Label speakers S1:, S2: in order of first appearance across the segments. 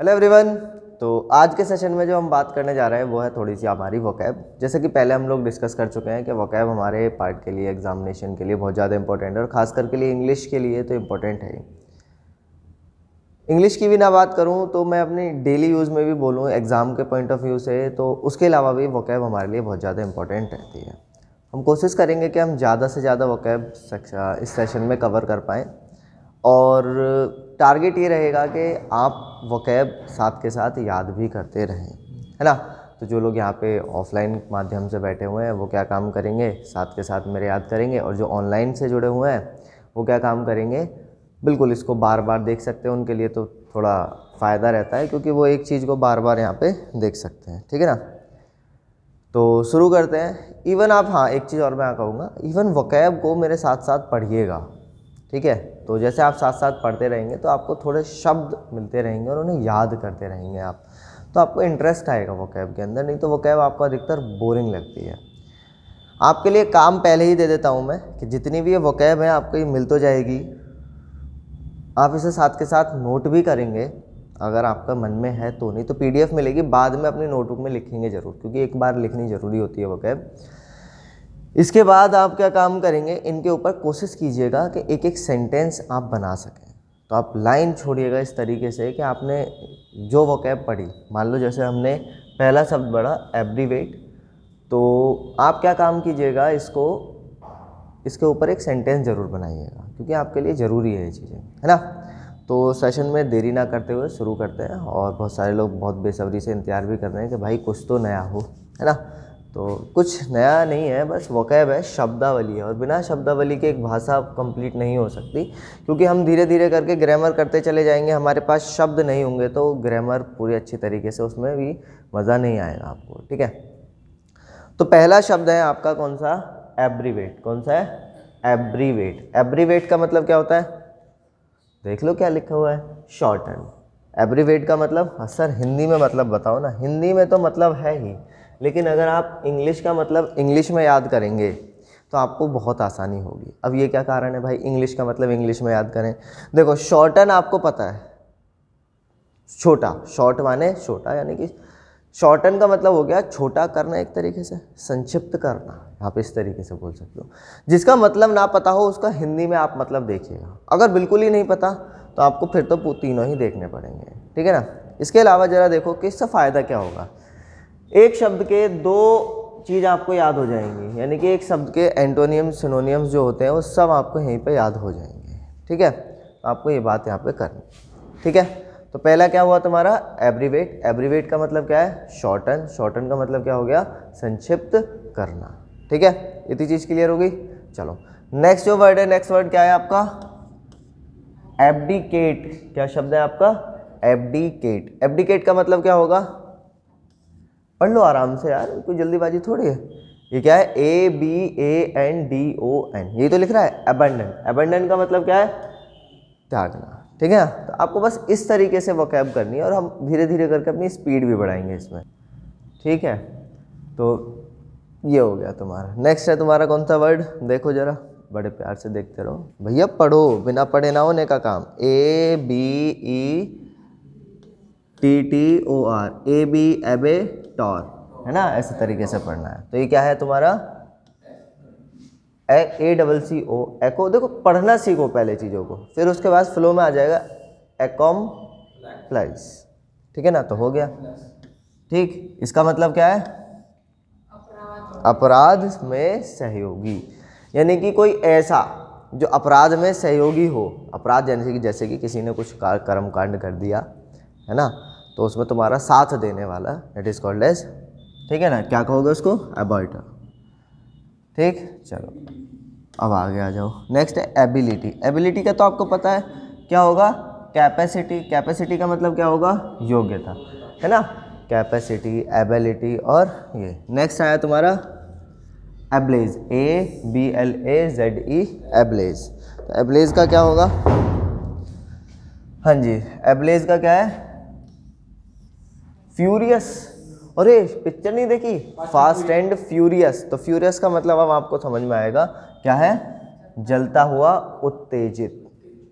S1: hello everyone तो आज के सेशन में जो हम बात करने जा रहे हैं वो है थोड़ी सी हमारी वोकैब जैसे कि पहले हम लोग डिस्कस कर चुके हैं कि वोकैब हमारे पार्ट के लिए एग्जामिनेशन के लिए बहुत ज़्यादा इंपॉर्टेंट है और ख़ास करके लिए इंग्लिश के लिए तो इम्पोर्टेंट है इंग्लिश की भी ना बात करूँ तो मैं अपने डेली यूज़ में भी बोलूँ एग्ज़ाम के पॉइंट ऑफ व्यू से तो उसके अलावा भी वोकैब हमारे लिए बहुत ज़्यादा इंपॉर्टेंट रहती है हम कोशिश करेंगे कि हम ज़्यादा से ज़्यादा वोकैब इस सेशन में कवर कर पाएँ और टारगेट ये रहेगा कि आप वकैब साथ के साथ याद भी करते रहें है ना तो जो लोग यहाँ पे ऑफलाइन माध्यम से बैठे हुए हैं वो क्या काम करेंगे साथ के साथ मेरे याद करेंगे और जो ऑनलाइन से जुड़े हुए हैं वो क्या काम करेंगे बिल्कुल इसको बार बार देख सकते हैं उनके लिए तो थोड़ा फ़ायदा रहता है क्योंकि वो एक चीज़ को बार बार यहाँ पे देख सकते हैं ठीक है ना तो शुरू करते हैं इवन आप हाँ एक चीज़ और मैं यहाँ कहूँगा इवन वकैब को मेरे साथ साथ पढ़िएगा ठीक है तो जैसे आप साथ साथ पढ़ते रहेंगे तो आपको थोड़े शब्द मिलते रहेंगे और उन्हें याद करते रहेंगे आप तो आपको इंटरेस्ट आएगा वो कैब के अंदर नहीं तो वो कैब आपको अधिकतर बोरिंग लगती है आपके लिए काम पहले ही दे देता हूँ मैं कि जितनी भी ये कैब है आपको ये मिल तो जाएगी आप इसे साथ के साथ नोट भी करेंगे अगर आपका मन में है तो नहीं तो पी मिलेगी बाद में अपनी नोटबुक में लिखेंगे ज़रूर क्योंकि एक बार लिखनी ज़रूरी होती है वो कैब इसके बाद आप क्या काम करेंगे इनके ऊपर कोशिश कीजिएगा कि एक एक सेंटेंस आप बना सकें तो आप लाइन छोड़िएगा इस तरीके से कि आपने जो वोकैब पढ़ी मान लो जैसे हमने पहला शब्द पढ़ा एब्रीवेट तो आप क्या काम कीजिएगा इसको इसके ऊपर एक सेंटेंस ज़रूर बनाइएगा क्योंकि आपके लिए ज़रूरी है ये चीज़ें है ना तो सेशन में देरी ना करते हुए शुरू करते हैं और बहुत सारे लोग बहुत बेसब्री से इंतज़ार भी कर रहे हैं कि भाई कुछ तो नया हो है ना तो कुछ नया नहीं है बस वक़ैब है शब्दावली है और बिना शब्दावली के एक भाषा कंप्लीट नहीं हो सकती क्योंकि हम धीरे धीरे करके ग्रामर करते चले जाएंगे हमारे पास शब्द नहीं होंगे तो ग्रामर पूरी अच्छी तरीके से उसमें भी मज़ा नहीं आएगा आपको ठीक है तो पहला शब्द है आपका कौन सा एब्रीवेट कौन सा है एब्रीवेट एब्रीवेट का मतलब क्या होता है देख लो क्या लिखा हुआ है शॉर्ट एंड एब्रीवेट का मतलब हाँ सर हिंदी में मतलब बताओ ना हिंदी में तो मतलब है ही लेकिन अगर आप इंग्लिश का मतलब इंग्लिश में याद करेंगे तो आपको बहुत आसानी होगी अब ये क्या कारण है भाई इंग्लिश का मतलब इंग्लिश में याद करें देखो शॉर्टन आपको पता है छोटा शॉर्ट माने छोटा यानी कि शॉर्टन का मतलब हो गया छोटा करना एक तरीके से संक्षिप्त करना आप इस तरीके से बोल सकते हो जिसका मतलब ना पता हो उसका हिंदी में आप मतलब देखिएगा अगर बिल्कुल ही नहीं पता तो आपको फिर तो तीनों ही देखने पड़ेंगे ठीक है ना इसके अलावा ज़रा देखो कि इससे फ़ायदा क्या होगा एक शब्द के दो चीज़ आपको याद हो जाएंगी यानी कि एक शब्द के एंटोनियम सिनोनियम्स जो होते हैं वो सब आपको यहीं पे याद हो जाएंगे ठीक है आपको ये बात यहाँ पे करनी ठीक है तो पहला क्या हुआ तुम्हारा एब्रीवेट एब्रीवेट का मतलब क्या है शॉर्टन शॉर्टन का मतलब क्या हो गया संक्षिप्त करना ठीक है इतनी चीज़ क्लियर हो गई चलो नेक्स्ट जो वर्ड है नेक्स्ट वर्ड क्या है आपका एबडिकेट क्या शब्द है आपका एबडिकेट एबडिकेट का मतलब क्या होगा पढ़ लो आराम से यार कोई जल्दीबाजी थोड़ी है ये क्या है A B A N D O N ये तो लिख रहा है एबंडन एबंडन का मतलब क्या है त्यागना ठीक है तो आपको बस इस तरीके से वकैब करनी है और हम धीरे धीरे करके अपनी स्पीड भी बढ़ाएंगे इसमें ठीक है तो ये हो गया तुम्हारा नेक्स्ट है तुम्हारा कौन सा वर्ड देखो ज़रा बड़े प्यार से देखते रहो भैया पढ़ो बिना पढ़े ना होने का काम A B E T T O R A B abettor है ना ऐसे तरीके से पढ़ना है तो ये क्या है तुम्हारा ए डबल सी ओ एको देखो पढ़ना सीखो पहले चीज़ों को फिर उसके बाद फ्लो में आ जाएगा एकॉम प्लाइस ठीक है ना तो हो गया ठीक इसका मतलब क्या है अपराध में सहयोगी यानी कि कोई ऐसा जो अपराध में सहयोगी हो अपराध यानी कि जैसे कि किसी ने कुछ कर्मकांड कर दिया है ना तो उसमें तुम्हारा साथ देने वाला इट इज़ कॉल्ड एज ठीक है ना क्या कहोगे उसको अबॉइटर ठीक चलो अब आगे आ जाओ नेक्स्ट है एबिलिटी एबिलिटी का तो आपको पता है क्या होगा कैपेसिटी कैपेसिटी का मतलब क्या होगा योग्यता है ना कैपेसिटी एबिलिटी और ये नेक्स्ट आया तुम्हारा ablaze A B L A Z E ablaze तो एबलेज का क्या होगा हाँ जी एबलेज का क्या है फ्यूरियस अरे पिक्चर नहीं देखी फास्ट एंड फ्यूरियस तो फ्यूरियस का मतलब अब आपको समझ में आएगा क्या है जलता हुआ उत्तेजित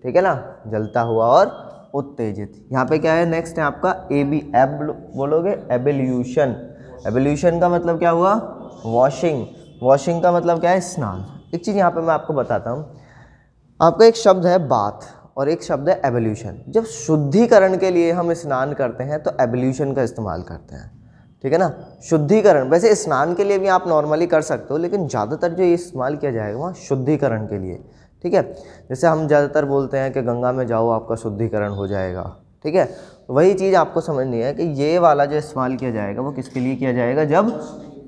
S1: ठीक है ना जलता हुआ और उत्तेजित यहाँ पे क्या है नेक्स्ट है आपका ए बी एब बोलोगे एबल्यूशन एबल्यूशन का मतलब क्या हुआ वॉशिंग वॉशिंग का मतलब क्या है स्नान एक चीज़ यहाँ पे मैं आपको बताता हूँ आपका एक शब्द है बाथ और एक शब्द है एवोल्यूशन जब शुद्धिकरण के लिए हम स्नान करते हैं तो एवोल्यूशन का इस्तेमाल करते हैं ठीक है ना शुद्धिकरण वैसे स्नान के लिए भी आप नॉर्मली कर सकते हो लेकिन ज़्यादातर जो ये इस्तेमाल किया जाएगा वहाँ शुद्धिकरण के लिए ठीक है जैसे हम ज़्यादातर बोलते हैं कि गंगा में जाओ आपका शुद्धिकरण हो जाएगा ठीक है वही चीज़ आपको समझनी है कि ये वाला जो इस्तेमाल किया जाएगा वो किसके लिए किया जाएगा जब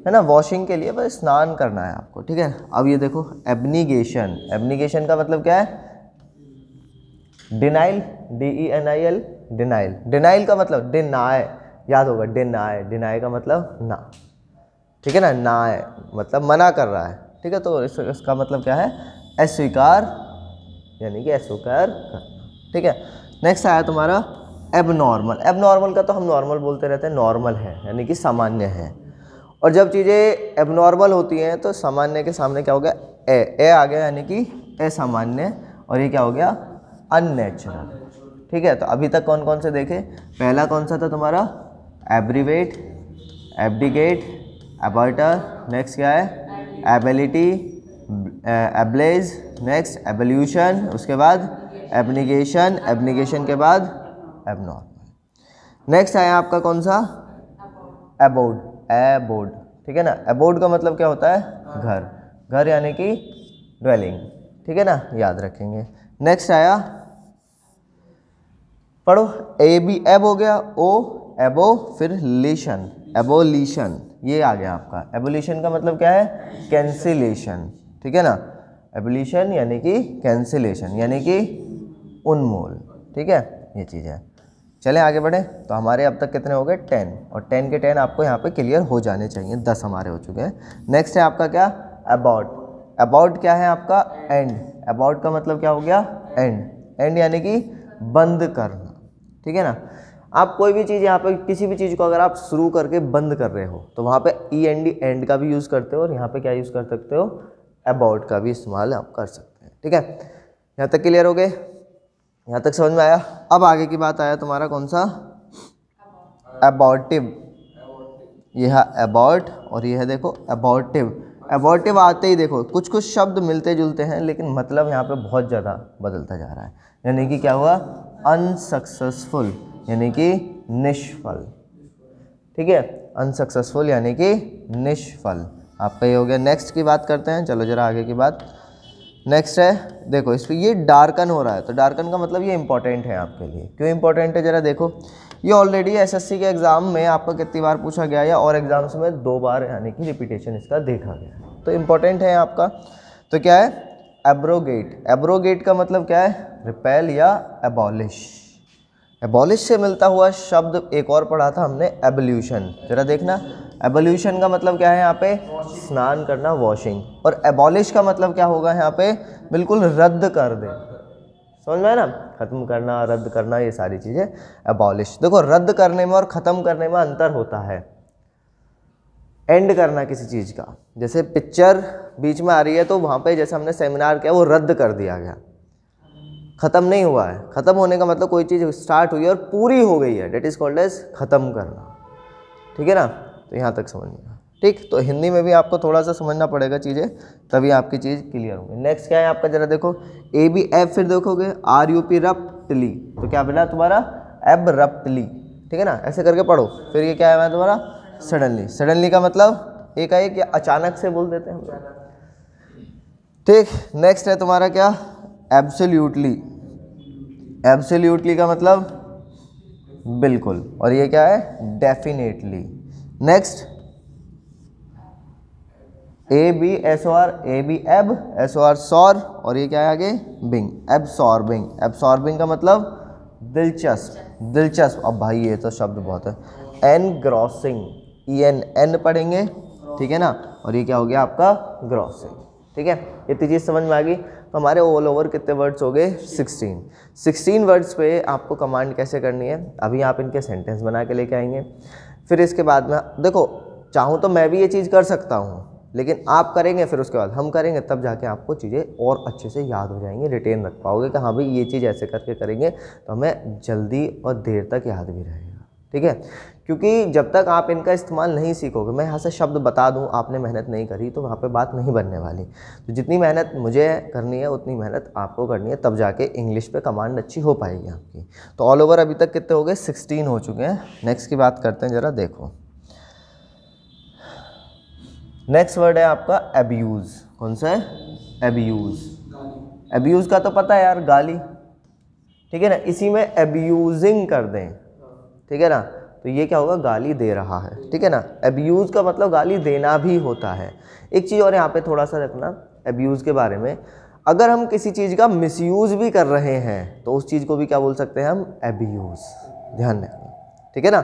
S1: है ना वॉशिंग के लिए बस स्नान करना है आपको ठीक है अब ये देखो एब्निगेशन एब्निगेशन का मतलब क्या है denial D E N I L denial denial का मतलब डिनाय याद होगा डिनाय डिनाए का मतलब ना ठीक है ना नाए मतलब मना कर रहा है ठीक है तो इस, इसका मतलब क्या है अस्वीकार यानी कि अस्वीकार करना ठीक है नेक्स्ट आया तुम्हारा एबनॉर्मल एबनॉर्मल का तो हम नॉर्मल बोलते रहते हैं नॉर्मल है यानी कि सामान्य है और जब चीज़ें एबनॉर्मल होती हैं तो सामान्य के सामने क्या हो गया ए ए आ गया यानी कि असामान्य और ये क्या हो गया अननेचुरल ठीक है तो अभी तक कौन कौन से देखे पहला कौन सा था तुम्हारा एब्रीवेट एब्डिगेट एबर्टर नेक्स्ट क्या है एबिलिटी एबलेज नेक्स्ट एबल्यूशन उसके बाद एबनिगेशन एबनिगेशन के बाद एबनॉर्मल नेक्स्ट आया आपका कौन सा एबोड एबोड ठीक है ना एबोड का मतलब क्या होता है घर घर यानी कि ड्वेलिंग ठीक है ना याद रखेंगे नेक्स्ट आया पढ़ो ए बी एब हो गया ओ एबो फिर लेशन एबोलिशन ये आ गया आपका एबोलिशन का मतलब क्या है कैंसिलेशन ठीक है ना एबोलिशन यानी कि कैंसिलेशन यानी कि उन्मूल ठीक है ये चीज़ है चले आगे बढ़े तो हमारे अब तक कितने हो गए टेन और टेन के टेन आपको यहाँ पे क्लियर हो जाने चाहिए दस हमारे हो चुके हैं नेक्स्ट है आपका क्या अबाउट अबाउट क्या है आपका एंड अबाउट का मतलब क्या हो गया एंड एंड यानी कि बंद करना ठीक है ना आप कोई भी चीज़ यहाँ पे किसी भी चीज़ को अगर आप शुरू करके बंद कर रहे हो तो वहाँ पे ई एन डी एंड का भी यूज़ करते हो और यहाँ पे क्या यूज़ कर सकते हो अबाउट का भी इस्तेमाल आप कर सकते हैं ठीक है यहाँ तक क्लियर हो गए यहाँ तक समझ में आया अब आगे की बात आया तुम्हारा कौन सा अबाउटिव यह है अबाउट और यह है देखो अबाउटिव एवर्टिव आते ही देखो कुछ कुछ शब्द मिलते जुलते हैं लेकिन मतलब यहाँ पे बहुत ज़्यादा बदलता जा रहा है यानी कि क्या हुआ अनसक्सेसफुल यानी कि निष्फल ठीक है अनसक्सेसफुल यानी कि निष्फल आपका ये हो गया नेक्स्ट की बात करते हैं चलो ज़रा आगे की बात नेक्स्ट है देखो इस पर ये डार्कन हो रहा है तो डार्कन का मतलब ये इंपॉर्टेंट है आपके लिए क्यों इंपॉर्टेंट है ज़रा देखो ये ऑलरेडी एसएससी के एग्ज़ाम में आपका कितनी बार पूछा गया या और एग्ज़ाम्स में दो बार यानी कि रिपीटेशन इसका देखा गया तो इम्पोर्टेंट है आपका तो क्या है एब्रोगेट एब्रोगेट का मतलब क्या है रिपेल या एबॉलिश एबॉलिश से मिलता हुआ शब्द एक और पढ़ा था हमने एबोल्यूशन जरा देखना एबोल्यूशन का मतलब क्या है यहाँ पे स्नान करना वॉशिंग और एबॉलिश का मतलब क्या होगा यहाँ पे बिल्कुल रद्द कर दे समझ में ना ख़त्म करना रद्द करना ये सारी चीज़ें अबॉलिश देखो रद्द करने में और ख़त्म करने में अंतर होता है एंड करना किसी चीज़ का जैसे पिक्चर बीच में आ रही है तो वहाँ पे जैसे हमने सेमिनार किया वो रद्द कर दिया गया ख़त्म नहीं हुआ है ख़त्म होने का मतलब कोई चीज़ स्टार्ट हुई है और पूरी हो गई है डेट इज़ कॉल्ड एज ख़त्म करना ठीक है ना तो यहाँ तक समझ में ठीक तो हिंदी में भी आपको थोड़ा सा समझना पड़ेगा चीज़ें तभी आपकी चीज़ क्लियर होगी नेक्स्ट क्या है आपका जरा देखो ए बी एफ फिर देखोगे आर यू पी रप्टली तो क्या बना तुम्हारा एब रप्टली ठीक है ना ऐसे करके पढ़ो फिर ये क्या है तुम्हारा सडनली सडनली का मतलब एक है कि अचानक से बोल देते हैं ठीक नेक्स्ट है तुम्हारा क्या एब्सोल्यूटली एब्सोल्यूटली का मतलब बिल्कुल और ये क्या है definitely next A B S O R A B ab S O R सॉर और ये क्या है आगे बिंग एब्सॉर्बिंग एब्सॉर्बिंग का मतलब दिलचस्प दिलचस्प अब भाई ये तो शब्द बहुत है engrossing E N N पढ़ेंगे ठीक है ना और ये क्या हो गया आपका ग्रॉसिंग ठीक है इतनी तो चीज़ समझ में आ गई तो हमारे ऑल ओवर कितने वर्ड्स हो गए सिक्सटीन सिक्सटीन वर्ड्स पे आपको कमांड कैसे करनी है अभी आप इनके सेंटेंस बना के लेके आएंगे फिर इसके बाद में देखो चाहूँ तो मैं भी ये चीज़ कर सकता हूँ लेकिन आप करेंगे फिर उसके बाद हम करेंगे तब जाके आपको चीज़ें और अच्छे से याद हो जाएंगी रिटेन रख पाओगे कि हाँ भाई ये चीज़ ऐसे करके करेंगे तो हमें जल्दी और देर तक याद भी रहेगा ठीक है क्योंकि जब तक आप इनका इस्तेमाल नहीं सीखोगे मैं यहाँ से शब्द बता दूँ आपने मेहनत नहीं करी तो वहाँ पर बात नहीं बनने वाली तो जितनी मेहनत मुझे करनी है उतनी मेहनत आपको करनी है तब जाके इंग्लिश पर कमांड अच्छी हो पाएगी आपकी तो ऑल ओवर अभी तक कितने हो गए सिक्सटीन हो चुके हैं नेक्स्ट की बात करते हैं ज़रा देखो नेक्स्ट वर्ड है आपका एब्यूज़ कौन सा है एब्यूज़ एब्यूज़ का तो पता है यार गाली ठीक है ना इसी में एब्यूजिंग कर दें ठीक है ना तो ये क्या होगा गाली दे रहा है ठीक है ना एब्यूज़ का मतलब गाली देना भी होता है एक चीज़ और यहाँ पे थोड़ा सा रखना एब्यूज़ के बारे में अगर हम किसी चीज़ का मिसयूज़ भी कर रहे हैं तो उस चीज़ को भी क्या बोल सकते हैं हम एब्यूज़ ध्यान रखना ठीक है ना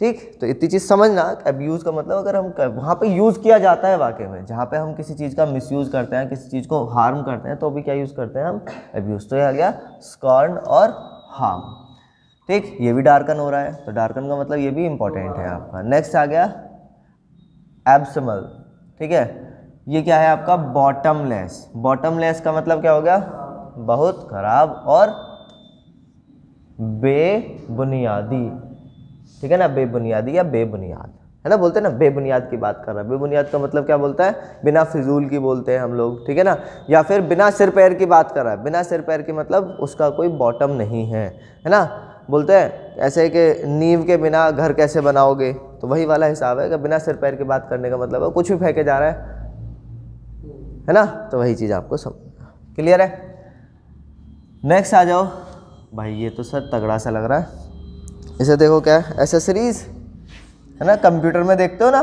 S1: ठीक तो इतनी चीज़ समझना अब्यूज़ का मतलब अगर हम कर, वहाँ पे यूज़ किया जाता है वाकई में जहाँ पे हम किसी चीज़ का मिसयूज़ करते हैं किसी चीज़ को हार्म करते हैं तो भी क्या यूज़ करते हैं हम अब्यूज़ तो ये आ गया स्कॉर्न और हार्म ठीक ये भी डार्कन हो रहा है तो डार्कन का मतलब ये भी इम्पोर्टेंट है आपका नेक्स्ट आ गया एब्समल ठीक है ये क्या है आपका बॉटमलेस बॉटमलेस का मतलब क्या हो गया बहुत खराब और बेबुनियादी ठीक है ना बेबुनियादी या बेबुनियाद है ना बोलते हैं ना बेबुनियाद की बात कर रहा है बेबुनियाद का मतलब क्या बोलता है बिना फिजूल की बोलते हैं हम लोग ठीक है ना या फिर बिना सिर पैर की बात कर रहा है बिना सिर पैर की मतलब उसका कोई बॉटम नहीं है है ना बोलते हैं ऐसे कि नींव के बिना घर कैसे बनाओगे तो वही वाला हिसाब है कि बिना सिर पैर की बात करने का मतलब है कुछ भी फेंके जा रहा है है ना तो वही चीज़ आपको सब क्लियर है नेक्स्ट आ जाओ भाई ये तो सर तगड़ा सा लग रहा है इसे देखो क्या है एसेसरीज़ है ना कंप्यूटर में देखते हो ना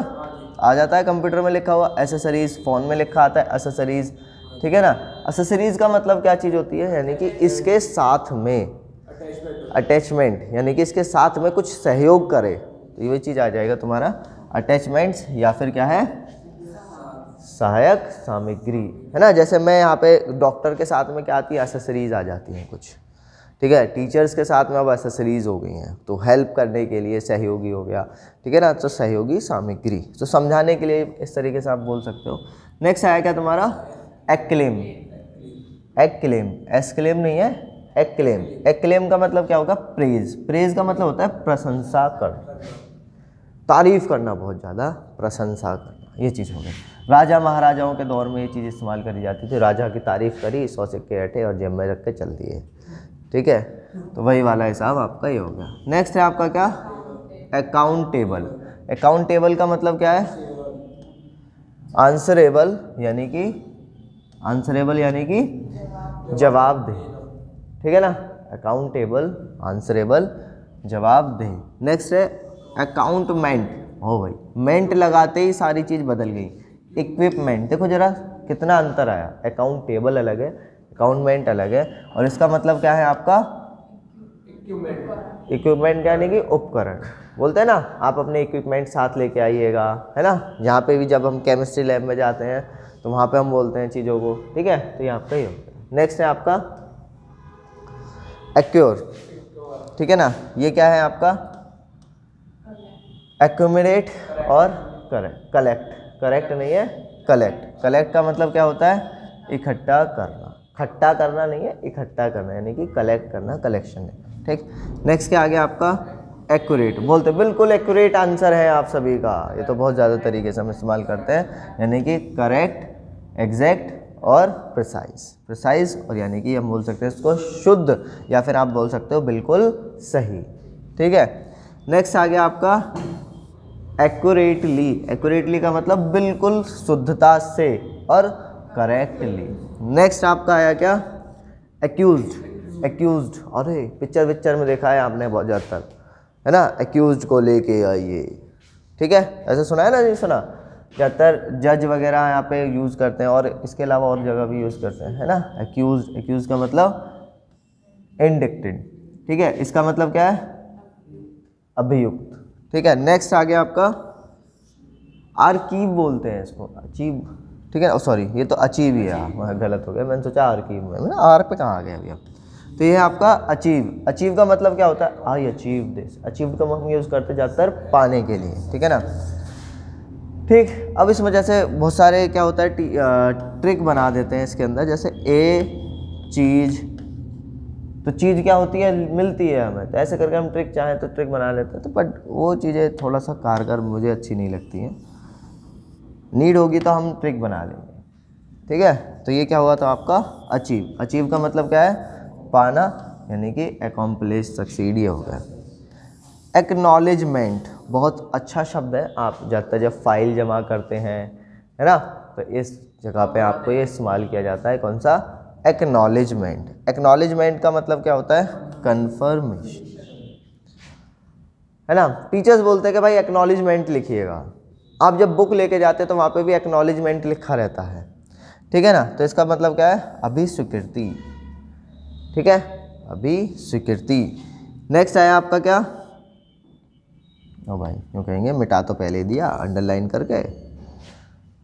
S1: आ जाता है कंप्यूटर में लिखा हुआ एसेसरीज़ फ़ोन में लिखा आता है एसेसरीज़ ठीक है ना एसेसरीज़ का मतलब क्या चीज़ होती है यानी कि इसके साथ में अटैचमेंट यानी कि इसके साथ में कुछ सहयोग करे तो ये चीज़ आ जाएगा तुम्हारा अटैचमेंट्स या फिर क्या है सहायक सामग्री है ना जैसे मैं यहाँ पे डॉक्टर के साथ में क्या आती है एसेसरीज आ जाती हैं कुछ ठीक है टीचर्स के साथ में अब एसेसरीज़ हो गई हैं तो हेल्प करने के लिए सहयोगी हो गया ठीक है ना तो सहयोगी सामग्री तो समझाने के लिए इस तरीके से आप बोल सकते हो नेक्स्ट आया क्या तुम्हारा एक्लेम एक्लेम एसक्लेम नहीं है एक्लेम एक्लेम का मतलब क्या होगा प्रेज प्रेज का मतलब होता है प्रशंसा कर तारीफ करना बहुत ज़्यादा प्रशंसा करना ये चीज़ हो गई राजा महाराजाओं के दौर में ये चीज़ इस्तेमाल करी जाती थी राजा की तारीफ़ करी सौ सिक्के हटे और जेब में रख के चल दिए ठीक है तो वही वाला हिसाब आपका ये हो गया नेक्स्ट है आपका क्या अकाउंटेबल अकाउंटेबल का मतलब क्या है आंसरेबल यानी कि आंसरेबल यानी कि जवाब दे ठीक है ना अकाउंटेबल आंसरेबल जवाब दे नेक्स्ट है अकाउंटमेंट हो भाई मेंट लगाते ही सारी चीज़ बदल गई इक्विपमेंट देखो जरा कितना अंतर आया अकाउंटेबल अलग है काउंटमेंट अलग है और इसका मतलब क्या है आपका इक्विपमेंट यानी कि उपकरण बोलते हैं ना आप अपने इक्विपमेंट साथ लेके आइएगा है ना यहाँ पे भी जब हम केमिस्ट्री लैब में जाते हैं तो वहाँ पे हम बोलते हैं चीज़ों को ठीक है तो ये आपका ही होता है नेक्स्ट है आपका एक्योर ठीक है ना ये क्या है आपका एक्यूमिनेट और करेक्ट कलेक्ट करेक्ट नहीं है कलेक्ट कलेक्ट का मतलब क्या होता है इकट्ठा करना इकट्ठा करना नहीं है इकट्ठा करना यानी कि कलेक्ट करना कलेक्शन है ठीक नेक्स्ट क्या आ गया आपका एक्यूरेट बोलते बिल्कुल एक्यूरेट आंसर है आप सभी का ये तो बहुत ज़्यादा तरीके से हम इस्तेमाल करते हैं यानी कि करेक्ट एग्जैक्ट और प्रिसाइज प्रिसाइज और यानी कि हम बोल सकते हैं इसको शुद्ध या फिर आप बोल सकते हो बिल्कुल सही ठीक है नेक्स्ट आ गया आपका एक्यूरेटली एक्यूरेटली का मतलब बिल्कुल शुद्धता से और करेक्टली नेक्स्ट आपका आया क्या एक्यूज एक्यूज अरे पिक्चर विक्चर में देखा है आपने बहुत ज़्यादातर है ना एक्यूज को लेके आइए ठीक है ऐसा सुना है ना जी सुना ज़्यादातर जज वगैरह यहाँ पे यूज़ करते हैं और इसके अलावा और जगह भी यूज़ करते हैं है ना एक्यूज एक्यूज का मतलब इंडिक्टेड ठीक है इसका मतलब क्या है अभियुक्त ठीक है नेक्स्ट आ गया आपका आर्कीव बोलते हैं इसको अचीव ठीक है सॉरी ये तो अचीव ही है हाँ, गलत हो गया मैंने सोचा आर की मैं आर पे कहाँ आ गया अभी तो ये आपका अचीव अचीव का मतलब क्या होता है आई अचीव दिस अचीव का मतलब हम यूज़ करते ज़्यादातर पाने के लिए ठीक है ना ठीक अब इस वजह से बहुत सारे क्या होता है ट्रिक बना देते हैं इसके अंदर जैसे ए चीज़ तो चीज़ क्या होती है मिलती है हमें तो ऐसे करके हम ट्रिक चाहें तो ट्रिक बना लेते हैं तो बट वो चीज़ें थोड़ा सा कारगर मुझे अच्छी नहीं लगती हैं नीड होगी तो हम ट्रिक बना लेंगे ठीक है तो ये क्या हुआ तो आपका अचीव अचीव का मतलब क्या है पाना यानी कि एकम्पलिश सक्सीड ये हो गया एक्नॉलेजमेंट बहुत अच्छा शब्द है आप ज़्यादातर जब फाइल जमा करते हैं है ना तो इस जगह पे आपको ये इस्तेमाल किया जाता है कौन सा एक्नॉलेजमेंट एक्नॉलेजमेंट का मतलब क्या होता है कन्फर्मेशन है ना टीचर्स बोलते हैं कि भाई एक्नॉलेजमेंट लिखिएगा आप जब बुक लेके जाते हैं तो वहाँ पे भी एक्नॉलेजमेंट लिखा रहता है ठीक है ना तो इसका मतलब क्या है अभी स्वीकृति ठीक है अभी स्वीकृति नेक्स्ट आया आपका क्या ओ भाई क्यों कहेंगे मिटा तो पहले दिया अंडरलाइन करके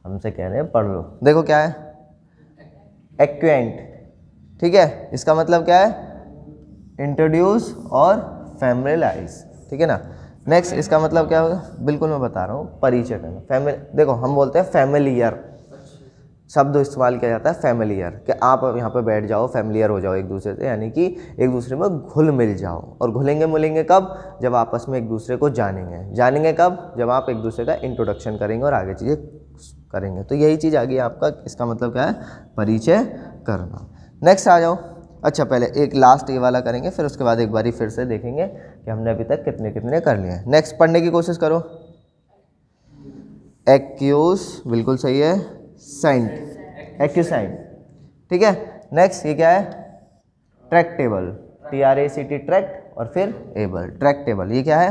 S1: हमसे कह रहे हैं पढ़ लो देखो क्या है एक्वेंट ठीक है इसका मतलब क्या है इंट्रोड्यूस और फैमिलाइज ठीक है ना नेक्स्ट इसका मतलब क्या होगा बिल्कुल मैं बता रहा हूँ परिचय करना फैमिली देखो हम बोलते हैं फैमिलियर शब्द इस्तेमाल किया जाता है फैमिलियर कि आप यहाँ पर बैठ जाओ फैमिलियर हो जाओ एक दूसरे से यानी कि एक दूसरे में घुल मिल जाओ और घुलेंगे मिलेंगे कब जब आपस में एक दूसरे को जानेंगे जानेंगे कब जब आप एक दूसरे का इंट्रोडक्शन करेंगे और आगे चीज़ें करेंगे तो यही चीज़ आ गई आपका इसका मतलब क्या है परिचय करना नेक्स्ट आ जाओ अच्छा पहले एक लास्ट ये वाला करेंगे फिर उसके बाद एक बारी फिर से देखेंगे कि हमने अभी तक कितने कितने कर लिए हैं नेक्स्ट पढ़ने की कोशिश करो एक्यूस बिल्कुल सही है सेंट एक्यूसेंट ठीक है नेक्स्ट ये क्या है tractable T R A C T tract और फिर एबल ट्रैक टेबल ये क्या है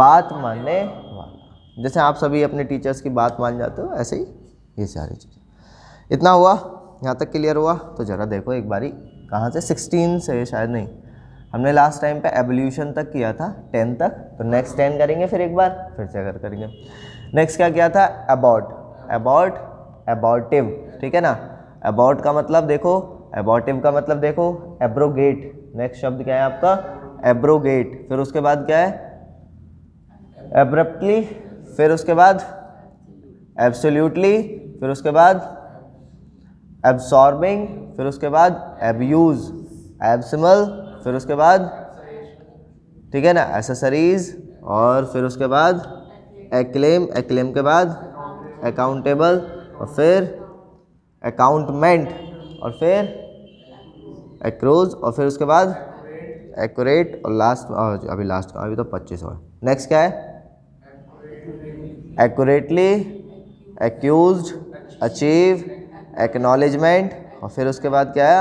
S1: बात मानने वाला जैसे आप सभी अपने टीचर्स की बात मान जाते हो ऐसे ही ये सारी चीज़ें इतना हुआ यहाँ तक क्लियर हुआ तो ज़रा देखो एक बारी कहाँ से सिक्सटीन से शायद नहीं हमने लास्ट टाइम पे एवोल्यूशन तक किया था टेन तक तो नेक्स्ट टेन करेंगे फिर एक बार फिर से अगर करेंगे नेक्स्ट क्या किया था अबाउट अबाउट एबॉटिव ठीक है ना अबाउट का मतलब देखो एबॉटिव का मतलब देखो एब्रोगेट नेक्स्ट शब्द क्या है आपका एब्रोगेट फिर उसके बाद क्या है एब्रप्टली फिर उसके बाद एब्सोल्यूटली फिर उसके बाद एब्सॉर्बिंग फिर उसके बाद एब्यूज़ एब्समल फिर उसके बाद ठीक है ना एसेसरीज और फिर उसके बाद एक्लेम एक्लेम के बाद अकाउंटेबल और फिर अकाउंटमेंट और फिर एक्रोज और फिर उसके बाद एक्यूरेट और लास्ट और अभी लास्ट अभी तो पच्चीस और नेक्स्ट क्या है एक्यूरेटली एक्यूज अचीव एक्नॉलेजमेंट और फिर उसके बाद क्या आया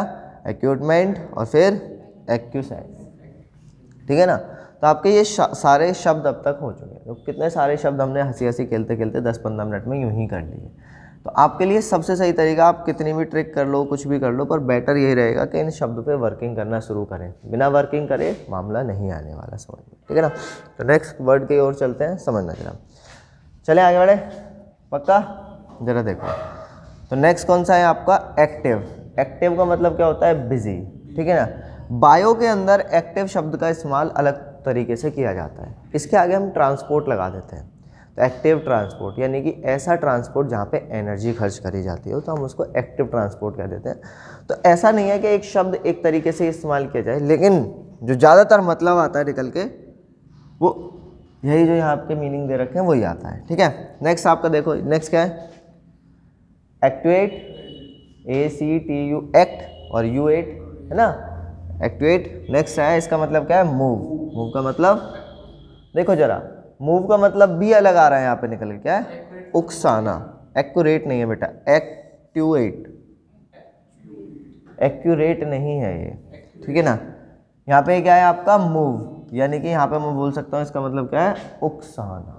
S1: एक्यूटमेंट और फिर एक्यूसाइड ठीक है ना तो आपके ये सारे शब्द अब तक हो चुके हैं तो कितने सारे शब्द हमने हंसी हंसी खेलते खेलते दस पंद्रह मिनट में यूँ ही कर लिए तो आपके लिए सबसे सही तरीका आप कितनी भी ट्रिक कर लो कुछ भी कर लो पर बेटर यही रहेगा कि इन शब्दों पे वर्किंग करना शुरू करें बिना वर्किंग करे मामला नहीं आने वाला समझ में ठीक है ना तो नेक्स्ट वर्ड की ओर चलते हैं समझना जरा चले आगे बढ़े पक्का ज़रा देखो तो नेक्स्ट कौन सा है आपका एक्टिव एक्टिव का मतलब क्या होता है बिजी ठीक है ना बायो के अंदर एक्टिव शब्द का इस्तेमाल अलग तरीके से किया जाता है इसके आगे हम ट्रांसपोर्ट लगा देते हैं तो एक्टिव ट्रांसपोर्ट यानी कि ऐसा ट्रांसपोर्ट जहाँ पे एनर्जी खर्च करी जाती हो तो हम उसको एक्टिव ट्रांसपोर्ट कह देते हैं तो ऐसा नहीं है कि एक शब्द एक तरीके से इस्तेमाल किया जाए लेकिन जो ज़्यादातर मतलब आता है निकल के वो यही जो यहाँ आपके मीनिंग दे रखे हैं वही आता है ठीक है नेक्स्ट आपका देखो नेक्स्ट क्या है activate A C T U act और यू एट है ना एक्टिवेट नेक्स्ट है इसका मतलब क्या है मूव मूव का मतलब देखो जरा मूव का मतलब भी अलग आ रहा है यहाँ पे निकल के क्या है उकसाना एक्यूरेट नहीं है बेटा एक्टिवेट एक्यूरेट नहीं है ये ठीक है ना यहाँ पे क्या है आपका मूव यानी कि यहाँ पे मैं बोल सकता हूँ इसका मतलब क्या है उकसाना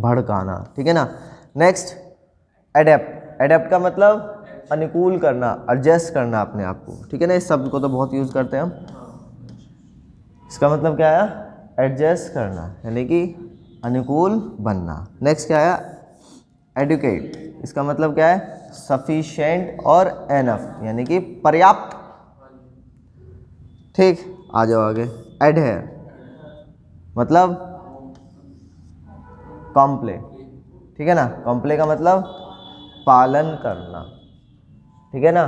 S1: भड़काना ठीक है ना नेक्स्ट एडेप्ट एडेप्ट का मतलब अनुकूल करना एडजस्ट करना अपने आप को ठीक है ना इस शब्द को तो बहुत यूज़ करते हैं हम इसका मतलब क्या आया एडजस्ट करना यानी कि अनुकूल बनना नेक्स्ट क्या आया एडुकेट इसका मतलब क्या है सफिशेंट और एनफ यानी कि पर्याप्त ठीक आ जाओ आगे एडहेयर मतलब कॉम्प्ले ठीक है ना कॉम्प्ले का मतलब पालन करना ठीक है ना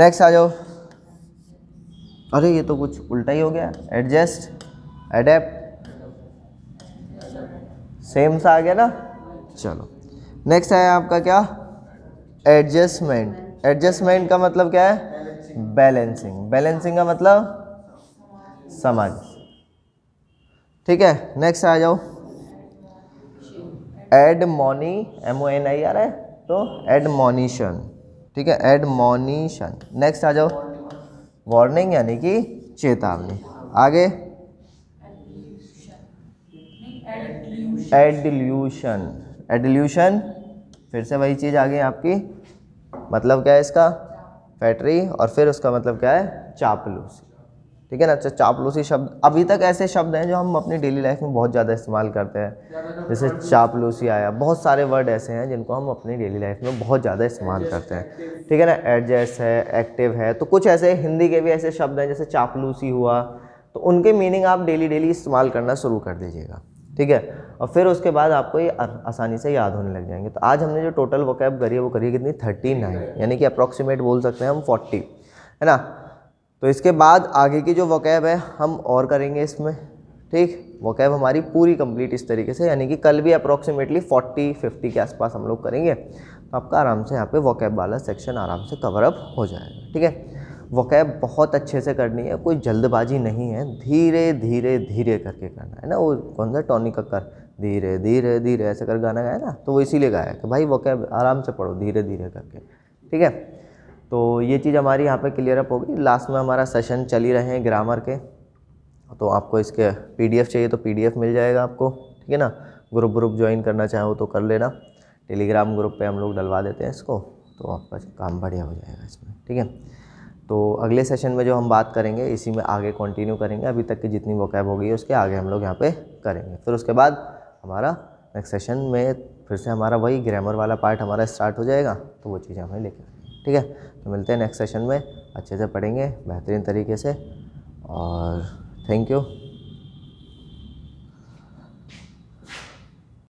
S1: नेक्स्ट आ जाओ अरे ये तो कुछ उल्टा ही हो गया एडजस्ट एडेप सेम सा आ गया ना चलो नेक्स्ट आया आपका क्या एडजस्टमेंट एडजस्टमेंट का मतलब क्या है बैलेंसिंग बैलेंसिंग का मतलब समझ ठीक है नेक्स्ट आ जाओ एडमोनी M O N I R है तो एडमोनिशन ठीक है एडमोनिशन नेक्स्ट आ जाओ वार्निंग यानी कि चेतावनी आगे एडल्यूशन एडल्यूशन फिर से वही चीज़ आ गई आपकी मतलब क्या है इसका फैक्ट्री और फिर उसका मतलब क्या है चापलूसी ठीक है ना अच्छा चापलूसी शब्द अभी तक ऐसे शब्द हैं जो हम अपनी डेली लाइफ में बहुत ज़्यादा इस्तेमाल करते हैं जैसे चापलूसी आया बहुत सारे वर्ड ऐसे हैं जिनको हम अपनी डेली लाइफ में बहुत ज़्यादा इस्तेमाल करते हैं ठीक है ना एडजस्ट है एक्टिव है तो कुछ ऐसे हिंदी के भी ऐसे शब्द हैं जैसे चापलूसी हुआ तो उनके मीनिंग आप डेली डेली इस्तेमाल करना शुरू कर दीजिएगा ठीक है और फिर उसके बाद आपको ये आसानी से याद होने लग जाएंगे तो आज हमने जो टोटल वकैब करी है वो करी कितनी थर्टी नाइन यानी कि अप्रॉक्सीमेट बोल सकते हैं हम फोर्टी है ना तो इसके बाद आगे की जो वकैब है हम और करेंगे इसमें ठीक वकैब हमारी पूरी कंप्लीट इस तरीके से यानी कि कल भी अप्रॉक्सीमेटली 40 50 के आसपास हम लोग करेंगे तो आपका आराम से यहाँ पे वकैब वाला सेक्शन आराम से कवर अप हो जाएगा ठीक है वकैब बहुत अच्छे से करनी है कोई जल्दबाजी नहीं है धीरे धीरे धीरे करके करना है ना वो कौन सा टॉनिक कर धीरे धीरे धीरे ऐसे कर गाना गाया ना तो वो इसीलिए गाया कि भाई वकैब आराम से पढ़ो धीरे धीरे करके ठीक है तो ये चीज़ हमारी यहाँ पे क्लियर अप होगी लास्ट में हमारा सेशन चल ही रहे हैं ग्रामर के तो आपको इसके पीडीएफ चाहिए तो पीडीएफ मिल जाएगा आपको ठीक है ना ग्रुप ग्रुप ज्वाइन करना चाहो तो कर लेना टेलीग्राम ग्रुप पे हम लोग डलवा देते हैं इसको तो आपका काम बढ़िया हो जाएगा इसमें ठीक है तो अगले सेशन में जो हम बात करेंगे इसी में आगे कंटिन्यू करेंगे अभी तक की जितनी वोकैब हो गई है उसके आगे हम लोग यहाँ पे करेंगे फिर उसके बाद हमारा नेक्स्ट सेशन में फिर से हमारा वही ग्रामर वाला पार्ट हमारा स्टार्ट हो जाएगा तो वो चीज़ें हमें लेकर ठीक है तो मिलते हैं नेक्स्ट सेशन में अच्छे से पढ़ेंगे बेहतरीन तरीके से और थैंक यू